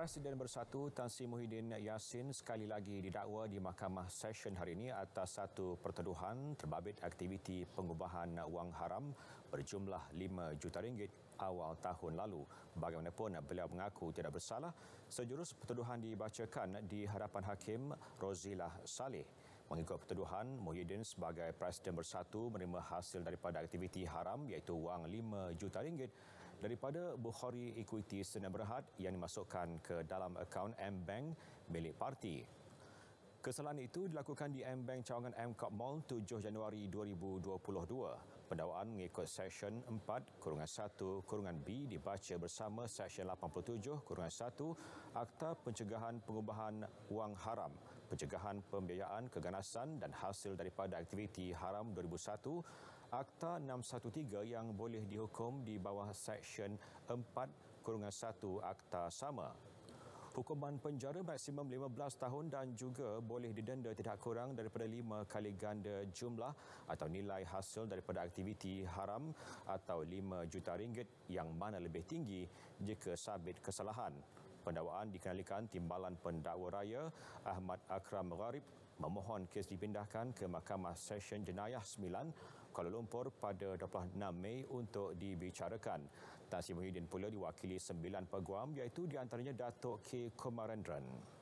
Presiden Bersatu Tan Sri Muhyiddin Yassin sekali lagi didakwa di mahkamah session hari ini atas satu pertuduhan terbabit aktiviti pengubahan wang haram berjumlah 5 juta ringgit awal tahun lalu. Bagaimanapun beliau mengaku tidak bersalah, sejurus pertuduhan dibacakan di hadapan hakim Rozila Saleh. Mengikut pertuduhan, Muhyiddin sebagai Presiden Bersatu menerima hasil daripada aktiviti haram iaitu wang 5 juta ringgit daripada Bukhari Equity Senam Berhad yang dimasukkan ke dalam akaun M-Bank milik parti. Kesalahan itu dilakukan di M-Bank cawangan m Mall 7 Januari 2022. Pendawaan mengikut Seksyen 4 kurungan 1 kurungan B dibaca bersama Seksyen 87 kurungan 1 Akta Pencegahan Pengubahan Wang Haram, Pencegahan Pembiayaan Keganasan dan Hasil Daripada Aktiviti Haram 2001 Akta 613 yang boleh dihukum di bawah Seksyen 4 Kurungan 1 Akta Sama. Hukuman penjara maksimum 15 tahun dan juga boleh didenda tidak kurang daripada 5 kali ganda jumlah atau nilai hasil daripada aktiviti haram atau 5 juta ringgit yang mana lebih tinggi jika sabit kesalahan. Pendakwaan dikenalikan Timbalan Pendakwa Raya Ahmad Akram Gharib memohon kes dipindahkan ke Mahkamah Session Jenayah Kuala Lumpur pada 26 Mei untuk dibicarakan. Tan Sri Muhyiddin pula diwakili sembilan peguam iaitu di antaranya Datuk K. Komarendran.